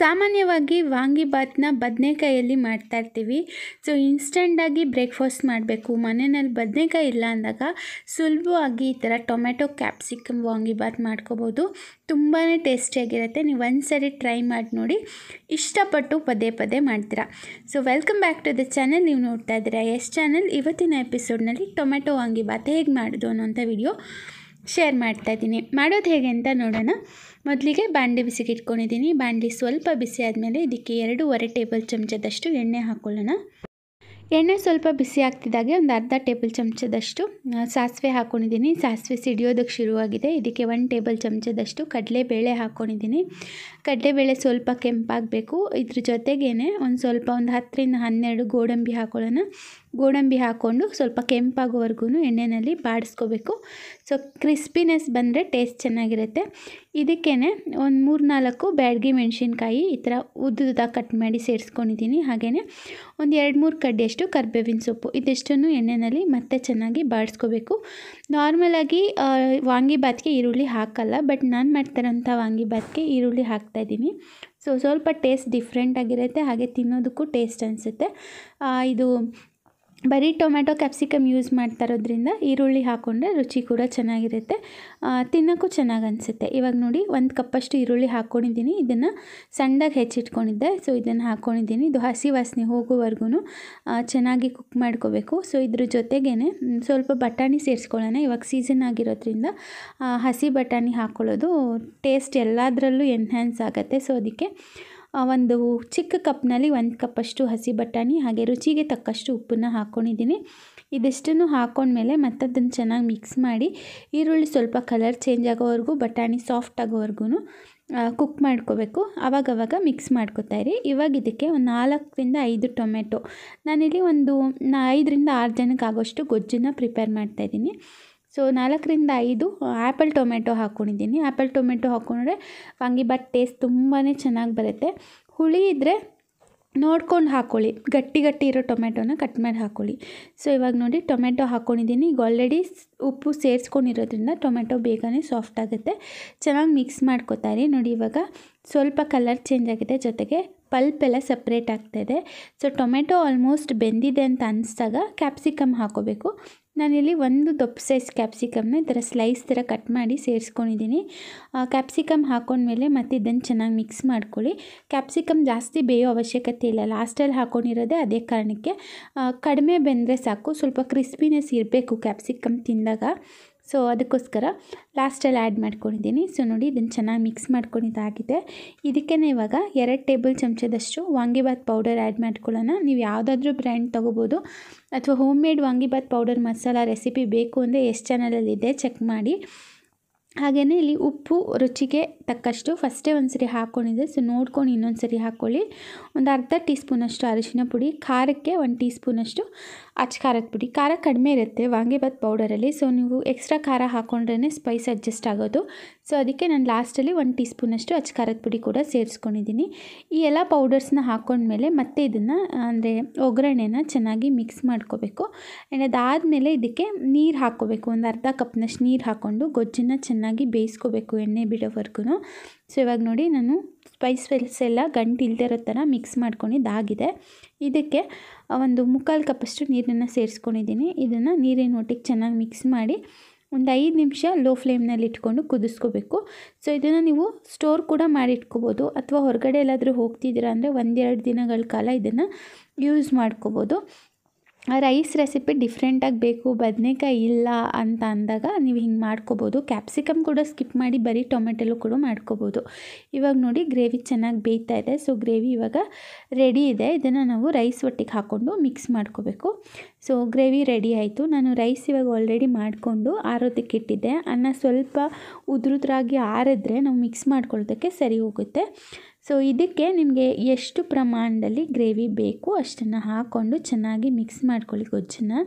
ಸಾಮಾನ್ಯವಾಗಿ ವಾಂಗಿಬಾತನ್ನ ಬದನೇಕಾಯಲ್ಲಿ ಮಾಡ್ತಾಯಿರ್ತೀವಿ so ಇನ್ಸ್ಟೆಂಟಾಗಿ breakfast ಮಾಡಬೇಕು ಮನೆಯಲ್ಲಿ ಬದನೆಕಾಯಿ ಇಲ್ಲ ಅಂದಾಗ ಸುಲಭವಾಗಿ ಈ ಥರ ಟೊಮೆಟೊ ಕ್ಯಾಪ್ಸಿಕಮ್ ವಾಂಗಿಬಾತ್ ಮಾಡ್ಕೋಬೋದು ತುಂಬಾ ಟೇಸ್ಟಿಯಾಗಿರುತ್ತೆ ನೀವು ಒಂದು ಸರಿ ಟ್ರೈ ಮಾಡಿ ನೋಡಿ ಇಷ್ಟಪಟ್ಟು ಪದೇ ಪದೇ ಮಾಡ್ತೀರಾ so welcome back to the channel ನೀವು ನೋಡ್ತಾ ಇದ್ದೀರಾ ಎಸ್ ಚಾನಲ್ ಇವತ್ತಿನ ಎಪಿಸೋಡ್ನಲ್ಲಿ ಟೊಮೆಟೊ ವಾಂಗಿಬಾತ್ ಹೇಗೆ ಮಾಡೋದು ಅನ್ನೋಂಥ ವಿಡಿಯೋ ಶೇರ್ ಮಾಡ್ತಾ ಇದ್ದೀನಿ ಮಾಡೋದು ಹೇಗೆ ಅಂತ ನೋಡೋಣ ಮೊದಲಿಗೆ ಬಾಂಡೆ ಬಿಸಿಗೆ ಇಟ್ಕೊಂಡಿದ್ದೀನಿ ಬಾಂಡಿ ಸ್ವಲ್ಪ ಬಿಸಿ ಆದಮೇಲೆ ಇದಕ್ಕೆ ಎರಡೂವರೆ ಟೇಬಲ್ ಚಮಚದಷ್ಟು ಎಣ್ಣೆ ಹಾಕ್ಕೊಳ್ಳೋಣ ಎಣ್ಣೆ ಸ್ವಲ್ಪ ಬಿಸಿ ಆಗ್ತಿದ್ದಾಗೆ ಒಂದು ಅರ್ಧ ಟೇಬಲ್ ಚಮಚದಷ್ಟು ಸಾಸಿವೆ ಹಾಕ್ಕೊಂಡಿದ್ದೀನಿ ಸಾಸಿವೆ ಸಿಡಿಯೋದಕ್ಕೆ ಶುರುವಾಗಿದೆ ಇದಕ್ಕೆ ಒನ್ ಟೇಬಲ್ ಚಮಚದಷ್ಟು ಕಡಲೆಬೇಳೆ ಹಾಕ್ಕೊಂಡಿದ್ದೀನಿ ಕಡಲೆಬೇಳೆ ಸ್ವಲ್ಪ ಕೆಂಪಾಗಬೇಕು ಇದ್ರ ಜೊತೆಗೇ ಒಂದು ಸ್ವಲ್ಪ ಒಂದು ಹತ್ತರಿಂದ ಹನ್ನೆರಡು ಗೋಡಂಬಿ ಹಾಕೊಳ್ಳೋಣ ಗೋಡಂಬಿ ಹಾಕ್ಕೊಂಡು ಸ್ವಲ್ಪ ಕೆಂಪಾಗೋವರೆಗೂ ಎಣ್ಣೆಯಲ್ಲಿ ಬಾಡಿಸ್ಕೋಬೇಕು ಸೊ ಕ್ರಿಸ್ಪಿನೆಸ್ ಬಂದರೆ ಟೇಸ್ಟ್ ಚೆನ್ನಾಗಿರುತ್ತೆ ಇದಕ್ಕೇ ಒಂದು ಮೂರು ನಾಲ್ಕು ಬ್ಯಾಡ್ಗಿ ಮೆಣಸಿನ್ಕಾಯಿ ಈ ಥರ ಉದ್ದುದಾಗ ಕಟ್ ಮಾಡಿ ಸೇರಿಸ್ಕೊಂಡಿದ್ದೀನಿ ಹಾಗೆಯೇ ಒಂದು ಎರಡು ಮೂರು ಕಡ್ಡಿ ಒಂದಿಷ್ಟು ಕರ್ಬೇವಿನ ಸೊಪ್ಪು ಇದಿಷ್ಟನ್ನು ಎಣ್ಣೆಯಲ್ಲಿ ಮತ್ತೆ ಚೆನ್ನಾಗಿ ಬಾಡಿಸ್ಕೋಬೇಕು ನಾರ್ಮಲಾಗಿ ವಾಂಗಿಬಾತ್ಗೆ ಈರುಳ್ಳಿ ಹಾಕಲ್ಲ ಬಟ್ ನಾನು ಮಾಡ್ತಾರಂಥ ವಾಂಗಿಬಾತ್ಗೆ ಈರುಳ್ಳಿ ಹಾಕ್ತಾ ಇದ್ದೀನಿ ಸೊ ಸ್ವಲ್ಪ ಟೇಸ್ಟ್ ಡಿಫ್ರೆಂಟ್ ಆಗಿರುತ್ತೆ ಹಾಗೆ ತಿನ್ನೋದಕ್ಕೂ ಟೇಸ್ಟ್ ಅನಿಸುತ್ತೆ ಇದು ಬರೀ ಟೊಮ್ಯಾಟೊ ಕ್ಯಾಪ್ಸಿಕಮ್ ಯೂಸ್ ಮಾಡ್ತಾ ಇರೋದ್ರಿಂದ ಈರುಳ್ಳಿ ಹಾಕ್ಕೊಂಡ್ರೆ ರುಚಿ ಕೂಡ ಚೆನ್ನಾಗಿರುತ್ತೆ ತಿನ್ನೋಕ್ಕೂ ಚೆನ್ನಾಗಿ ಅನಿಸುತ್ತೆ ಇವಾಗ ನೋಡಿ ಒಂದು ಕಪ್ಪಷ್ಟು ಈರುಳ್ಳಿ ಹಾಕ್ಕೊಂಡಿದ್ದೀನಿ ಇದನ್ನು ಸಣ್ಣದಾಗಿ ಹೆಚ್ಚಿಟ್ಕೊಂಡಿದ್ದೆ ಸೊ ಇದನ್ನು ಹಾಕ್ಕೊಂಡಿದ್ದೀನಿ ಇದು ಹಸಿ ವಾಸನೆ ಹೋಗೋವರೆಗೂ ಚೆನ್ನಾಗಿ ಕುಕ್ ಮಾಡ್ಕೋಬೇಕು ಸೊ ಇದ್ರ ಜೊತೆಗೇ ಸ್ವಲ್ಪ ಬಟಾಣಿ ಸೇರಿಸ್ಕೊಳ್ಳೋಣ ಇವಾಗ ಸೀಸನ್ ಆಗಿರೋದ್ರಿಂದ ಹಸಿ ಬಟಾಣಿ ಹಾಕ್ಕೊಳ್ಳೋದು ಟೇಸ್ಟ್ ಎಲ್ಲದರಲ್ಲೂ ಎನ್ಹ್ಯಾನ್ಸ್ ಆಗುತ್ತೆ ಸೊ ಅದಕ್ಕೆ ಒಂದು ಚಿಕ್ಕ ಕಪ್ನಲ್ಲಿ ಒಂದು ಕಪ್ಪಷ್ಟು ಹಸಿ ಬಟಾಣಿ ಹಾಗೆ ರುಚಿಗೆ ತಕ್ಕಷ್ಟು ಉಪ್ಪನ್ನು ಹಾಕ್ಕೊಂಡಿದ್ದೀನಿ ಇದಿಷ್ಟನ್ನು ಹಾಕ್ಕೊಂಡ್ಮೇಲೆ ಮತ್ತದನ್ನು ಚೆನ್ನಾಗಿ ಮಿಕ್ಸ್ ಮಾಡಿ ಈರುಳ್ಳಿ ಸ್ವಲ್ಪ ಕಲರ್ ಚೇಂಜ್ ಆಗೋವರೆಗೂ ಬಟಾಣಿ ಸಾಫ್ಟ್ ಆಗೋವರೆಗೂ ಕುಕ್ ಮಾಡ್ಕೋಬೇಕು ಆವಾಗವಾಗ ಮಿಕ್ಸ್ ಮಾಡ್ಕೋತಾ ಇರಿ ಇವಾಗ ಇದಕ್ಕೆ ಒಂದು ನಾಲ್ಕರಿಂದ ಐದು ಟೊಮೆಟೊ ನಾನಿಲ್ಲಿ ಒಂದು ಐದರಿಂದ ಆರು ಜನಕ್ಕೆ ಆಗೋಷ್ಟು ಗೊಜ್ಜನ್ನು ಪ್ರಿಪೇರ್ ಮಾಡ್ತಾಯಿದ್ದೀನಿ ಸೊ ನಾಲ್ಕರಿಂದ ಐದು ಆ್ಯಪಲ್ ಟೊಮೆಟೊ ಹಾಕ್ಕೊಂಡಿದ್ದೀನಿ ಆ್ಯಪಲ್ ಟೊಮೆಟೊ ಹಾಕ್ಕೊಂಡ್ರೆ ವಾಂಗಿಬಾತ್ ಟೇಸ್ಟ್ ತುಂಬಾ ಚೆನ್ನಾಗಿ ಬರುತ್ತೆ ಹುಳಿ ಇದ್ದರೆ ನೋಡ್ಕೊಂಡು ಹಾಕ್ಕೊಳ್ಳಿ ಗಟ್ಟಿ ಗಟ್ಟಿ ಇರೋ ಟೊಮೆಟೊನ ಕಟ್ ಮಾಡಿ ಹಾಕ್ಕೊಳ್ಳಿ ಸೊ ಇವಾಗ ನೋಡಿ ಟೊಮೆಟೊ ಹಾಕ್ಕೊಂಡಿದ್ದೀನಿ ಈಗ ಆಲ್ರೆಡಿ ಉಪ್ಪು ಸೇರಿಸ್ಕೊಂಡಿರೋದ್ರಿಂದ ಟೊಮೆಟೊ ಬೇಗನೆ ಸಾಫ್ಟ್ ಆಗುತ್ತೆ ಚೆನ್ನಾಗಿ ಮಿಕ್ಸ್ ಮಾಡ್ಕೋತಾರೆ ನೋಡಿ ಇವಾಗ ಸ್ವಲ್ಪ ಕಲರ್ ಚೇಂಜ್ ಆಗಿದೆ ಜೊತೆಗೆ ಪಲ್ಪ್ ಎಲ್ಲ ಸಪ್ರೇಟ್ ಆಗ್ತಾಯಿದೆ ಸೊ ಟೊಮೆಟೊ ಆಲ್ಮೋಸ್ಟ್ ಬೆಂದಿದೆ ಅಂತ ಅನಿಸಿದಾಗ ಕ್ಯಾಪ್ಸಿಕಮ್ ಹಾಕೋಬೇಕು ನಾನಿಲ್ಲಿ ಒಂದು ದೊಪ್ಪ ಸೈಜ್ ಕ್ಯಾಪ್ಸಿಕಮ್ನ ಈ ಥರ ಸ್ಲೈಸ್ ಥರ ಕಟ್ ಮಾಡಿ ಸೇರಿಸ್ಕೊಂಡಿದ್ದೀನಿ ಕ್ಯಾಪ್ಸಿಕಮ್ ಹಾಕೊಂಡ್ಮೇಲೆ ಮತ್ತೆ ಇದನ್ನು ಚೆನ್ನಾಗಿ ಮಿಕ್ಸ್ ಮಾಡ್ಕೊಳ್ಳಿ ಕ್ಯಾಪ್ಸಿಕಮ್ ಜಾಸ್ತಿ ಬೇಯೋ ಅವಶ್ಯಕತೆ ಇಲ್ಲ ಲಾಸ್ಟಲ್ಲಿ ಹಾಕೊಂಡಿರೋದೇ ಅದೇ ಕಾರಣಕ್ಕೆ ಕಡಿಮೆ ಬೆಂದರೆ ಸಾಕು ಸ್ವಲ್ಪ ಕ್ರಿಸ್ಪಿನೆಸ್ ಇರಬೇಕು ಕ್ಯಾಪ್ಸಿಕಮ್ ತಿಂದಾಗ ಸೊ ಅದಕ್ಕೋಸ್ಕರ ಲಾಸ್ಟಲ್ಲಿ ಆ್ಯಡ್ ಮಾಡ್ಕೊಂಡಿದ್ದೀನಿ ಸೊ ನೋಡಿ ಇದನ್ನು ಚೆನ್ನಾಗಿ ಮಿಕ್ಸ್ ಮಾಡ್ಕೊಂಡಿದ್ದಾಗಿದೆ ಇದಕ್ಕೇ ಇವಾಗ ಎರಡು ಟೇಬಲ್ ಚಮಚದಷ್ಟು ವಾಂಗಿಬಾತ್ ಪೌಡರ್ ಆ್ಯಡ್ ಮಾಡ್ಕೊಳ್ಳೋಣ ನೀವು ಯಾವುದಾದ್ರೂ ಬ್ರ್ಯಾಂಡ್ ತೊಗೋಬೋದು ಅಥವಾ home made vangibath powder masala recipe ಬೇಕು ಅಂದರೆ ಎಷ್ಟು ಚಾನಲಲ್ಲಿದೆ ಚೆಕ್ ಮಾಡಿ ಹಾಗೆಯೇ ಇಲ್ಲಿ ಉಪ್ಪು ರುಚಿಗೆ ತಕ್ಕಷ್ಟು ಫಸ್ಟೇ ಒಂದು ಸರಿ ಹಾಕ್ಕೊಂಡಿದೆ ಸೊ ನೋಡ್ಕೊಂಡು ಇನ್ನೊಂದು ಸರಿ ಹಾಕ್ಕೊಳ್ಳಿ ಒಂದು ಅರ್ಧ ಟೀ ಸ್ಪೂನಷ್ಟು ಅರಿಶಿನ ಪುಡಿ ಖಾರಕ್ಕೆ ಒಂದು ಟೀ ಸ್ಪೂನಷ್ಟು ಅಚ್ಚ ಖಾರದ ಪುಡಿ ಖಾರ ಕಡಿಮೆ ಇರುತ್ತೆ ವಾಂಗಿಬಾತ್ ಪೌಡರಲ್ಲಿ ಸೊ ನೀವು ಎಕ್ಸ್ಟ್ರಾ ಖಾರ ಹಾಕ್ಕೊಂಡ್ರೇ ಸ್ಪೈಸ್ ಅಡ್ಜಸ್ಟ್ ಆಗೋದು ಸೊ ಅದಕ್ಕೆ ನಾನು ಲಾಸ್ಟಲ್ಲಿ ಒಂದು ಟೀ ಸ್ಪೂನಷ್ಟು ಅಚ್ಚಕಾರದ ಪುಡಿ ಕೂಡ ಸೇರಿಸ್ಕೊಂಡಿದ್ದೀನಿ ಈ ಎಲ್ಲ ಪೌಡರ್ಸ್ನ ಹಾಕೊಂಡ್ಮೇಲೆ ಮತ್ತೆ ಇದನ್ನು ಅಂದರೆ ಒಗ್ಗರಣೆನ ಚೆನ್ನಾಗಿ ಮಿಕ್ಸ್ ಮಾಡ್ಕೋಬೇಕು ಆ್ಯಂಡ್ ಅದಾದಮೇಲೆ ಇದಕ್ಕೆ ನೀರು ಹಾಕ್ಕೋಬೇಕು ಒಂದು ಅರ್ಧ ಕಪ್ನಷ್ಟು ನೀರು ಹಾಕ್ಕೊಂಡು ಗೊಜ್ಜನ್ನು ಚೆನ್ನಾಗಿ ಬೇಯಿಸ್ಕೋಬೇಕು ಎಣ್ಣೆ ಬಿಡೋವರೆಗೂ ಸೊ ಇವಾಗ ನೋಡಿ ನಾನು ಸ್ಪೈಸ್ ಸ್ಪೈಸಸ್ ಎಲ್ಲ ಗಂಟು ಇಲ್ದಿರೋ ಇರೋ ಥರ ಮಿಕ್ಸ್ ಮಾಡ್ಕೊಂಡಿದ್ದಾಗಿದೆ ಇದಕ್ಕೆ ಒಂದು ಮುಕ್ಕಾಲು ಕಪ್ಪಷ್ಟು ನೀರನ್ನು ಸೇರಿಸ್ಕೊಂಡಿದ್ದೀನಿ ಇದನ್ನು ನೀರಿನ ಒಟ್ಟಿಗೆ ಚೆನ್ನಾಗಿ ಮಿಕ್ಸ್ ಮಾಡಿ ಒಂದು ಐದು ನಿಮಿಷ ಲೋ ಫ್ಲೇಮ್ನಲ್ಲಿ ಇಟ್ಕೊಂಡು ಕುದಿಸ್ಕೋಬೇಕು ಸೊ ಇದನ್ನು ನೀವು ಸ್ಟೋರ್ ಕೂಡ ಮಾಡಿಟ್ಕೋಬೋದು ಅಥವಾ ಹೊರಗಡೆ ಎಲ್ಲಾದರೂ ಹೋಗ್ತಿದ್ದೀರಾ ಅಂದರೆ ಒಂದೆರಡು ದಿನಗಳ ಕಾಲ ಇದನ್ನು ಯೂಸ್ ಮಾಡ್ಕೋಬೋದು ರೈಸ್ ರೆಸಿಪಿ ಡಿಫ್ರೆಂಟಾಗಿ ಬೇಕು ಬದನೆಕಾಯಿ ಇಲ್ಲ ಅಂತ ಅಂದಾಗ ನೀವು ಹಿಂಗೆ ಮಾಡ್ಕೋಬೋದು ಕ್ಯಾಪ್ಸಿಕಮ್ ಕೂಡ ಸ್ಕಿಪ್ ಮಾಡಿ ಬರೀ ಟೊಮೆಟೊಲು ಕೂಡ ಮಾಡ್ಕೋಬೋದು ಇವಾಗ ನೋಡಿ ಗ್ರೇವಿ ಚೆನ್ನಾಗಿ ಬೇಯ್ತಾ ಇದೆ ಸೊ ಗ್ರೇವಿ ಇವಾಗ ರೆಡಿ ಇದೆ ಇದನ್ನು ನಾವು ರೈಸ್ ಒಟ್ಟಿಗೆ ಹಾಕ್ಕೊಂಡು ಮಿಕ್ಸ್ ಮಾಡ್ಕೋಬೇಕು ಸೊ ಗ್ರೇವಿ ರೆಡಿ ಆಯಿತು ನಾನು ರೈಸ್ ಇವಾಗ ಆಲ್ರೆಡಿ ಮಾಡಿಕೊಂಡು ಆರೋದಕ್ಕೆ ಇಟ್ಟಿದ್ದೆ ಅನ್ನ ಸ್ವಲ್ಪ ಉದುರುದ್ರಾಗಿ ಆರಿದ್ರೆ ನಾವು ಮಿಕ್ಸ್ ಮಾಡ್ಕೊಳ್ಳೋದಕ್ಕೆ ಸರಿ ಹೋಗುತ್ತೆ ಸೊ ಇದಕ್ಕೆ ನಿಮಗೆ ಎಷ್ಟು ಪ್ರಮಾಣದಲ್ಲಿ ಗ್ರೇವಿ ಬೇಕು ಅಷ್ಟನ್ನು ಹಾಕ್ಕೊಂಡು ಚೆನ್ನಾಗಿ ಮಿಕ್ಸ್ ಮಾಡ್ಕೊಳ್ಳಿ ಗೊಜ್ಜನ್ನು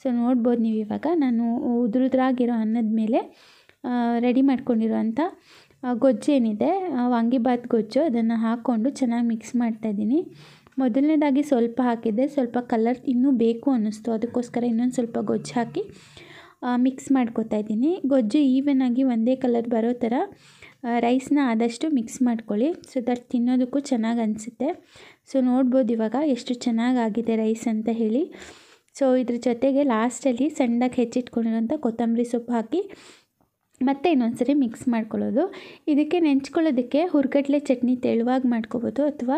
ಸೊ ನೋಡ್ಬೋದು ನೀವು ಇವಾಗ ನಾನು ಉದುರುದ್ರಾಗಿರೋ ಅನ್ನದ ಮೇಲೆ ರೆಡಿ ಮಾಡ್ಕೊಂಡಿರೋಂಥ ಗೊಜ್ಜೇನಿದೆ ವಾಂಗಿಭಾತ್ ಗೊಜ್ಜು ಅದನ್ನು ಹಾಕ್ಕೊಂಡು ಚೆನ್ನಾಗಿ ಮಿಕ್ಸ್ ಮಾಡ್ತಾಯಿದ್ದೀನಿ ಮೊದಲನೇದಾಗಿ ಸ್ವಲ್ಪ ಹಾಕಿದ್ದೆ ಸ್ವಲ್ಪ ಕಲರ್ ಇನ್ನೂ ಬೇಕು ಅನ್ನಿಸ್ತು ಅದಕ್ಕೋಸ್ಕರ ಇನ್ನೊಂದು ಸ್ವಲ್ಪ ಗೊಜ್ಜು ಹಾಕಿ ಮಿಕ್ಸ್ ಮಾಡ್ಕೊತಾ ಇದ್ದೀನಿ ಗೊಜ್ಜು ಈವನ್ ಆಗಿ ಒಂದೇ ಕಲರ್ ಬರೋ ಥರ ರೈಸ್ನ ಆದಷ್ಟು ಮಿಕ್ಸ್ ಮಾಡ್ಕೊಳ್ಳಿ ಸೊ ದಟ್ ತಿನ್ನೋದಕ್ಕೂ ಚೆನ್ನಾಗಿ ಅನಿಸುತ್ತೆ ಸೊ ನೋಡ್ಬೋದು ಇವಾಗ ಎಷ್ಟು ಚೆನ್ನಾಗಾಗಿದೆ ರೈಸ್ ಅಂತ ಹೇಳಿ ಸೊ ಇದ್ರ ಜೊತೆಗೆ ಲಾಸ್ಟಲ್ಲಿ ಸಣ್ಣಕ್ಕೆ ಹೆಚ್ಚಿಟ್ಕೊಂಡಿರೋಂಥ ಕೊತ್ತಂಬರಿ ಸೊಪ್ಪು ಹಾಕಿ ಮತ್ತು ಇನ್ನೊಂದ್ಸರಿ ಮಿಕ್ಸ್ ಮಾಡ್ಕೊಳ್ಳೋದು ಇದಕ್ಕೆ ನೆಂಚ್ಕೊಳ್ಳೋದಕ್ಕೆ ಹುರ್ಗಡ್ಲೆ ಚಟ್ನಿ ತೆಳುವಾಗಿ ಮಾಡ್ಕೋಬೋದು ಅಥವಾ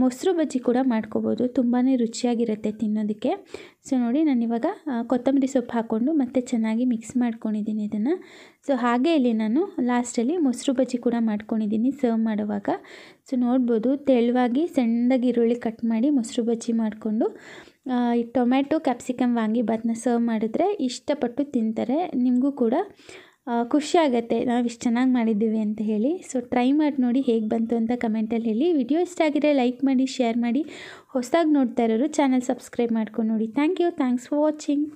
ಮೊಸರು ಬಜ್ಜಿ ಕೂಡ ಮಾಡ್ಕೋಬೋದು ತುಂಬಾ ರುಚಿಯಾಗಿರುತ್ತೆ ತಿನ್ನೋದಕ್ಕೆ ಸೊ ನೋಡಿ ನಾನಿವಾಗ ಕೊತ್ತಂಬರಿ ಸೊಪ್ಪು ಹಾಕ್ಕೊಂಡು ಮತ್ತೆ ಚೆನ್ನಾಗಿ ಮಿಕ್ಸ್ ಮಾಡ್ಕೊಂಡಿದ್ದೀನಿ ಇದನ್ನು ಸೊ ಹಾಗೆ ಇಲ್ಲಿ ನಾನು ಲಾಸ್ಟಲ್ಲಿ ಮೊಸರು ಬಜ್ಜಿ ಕೂಡ ಮಾಡ್ಕೊಂಡಿದ್ದೀನಿ ಸರ್ವ್ ಮಾಡುವಾಗ ಸೊ ನೋಡ್ಬೋದು ತೆಳುವಾಗಿ ಸಣ್ಣದಾಗಿ ಈರುಳ್ಳಿ ಕಟ್ ಮಾಡಿ ಮೊಸರು ಬಜ್ಜಿ ಮಾಡಿಕೊಂಡು ಟೊಮ್ಯಾಟೊ ಕ್ಯಾಪ್ಸಿಕಮ್ ವಾಂಗಿಬಾತನ್ನ ಸರ್ವ್ ಮಾಡಿದ್ರೆ ಇಷ್ಟಪಟ್ಟು ತಿಂತಾರೆ ನಿಮಗೂ ಕೂಡ ಖುಷಿಯಾಗತ್ತೆ ನಾವು ಇಷ್ಟು ಚೆನ್ನಾಗಿ ಮಾಡಿದ್ದೀವಿ ಅಂತ ಹೇಳಿ ಸೊ ಟ್ರೈ ಮಾಡಿ ನೋಡಿ ಹೇಗೆ ಬಂತು ಅಂತ ಕಮೆಂಟಲ್ಲಿ ಹೇಳಿ ವಿಡಿಯೋ ಇಷ್ಟ ಆಗಿದ್ರೆ ಲೈಕ್ ಮಾಡಿ ಶೇರ್ ಮಾಡಿ ಹೊಸದಾಗಿ ನೋಡ್ತಾ ಇರೋರು ಚಾನಲ್ ಸಬ್ಸ್ಕ್ರೈಬ್ ಮಾಡ್ಕೊಂಡು ನೋಡಿ thank you thanks for watching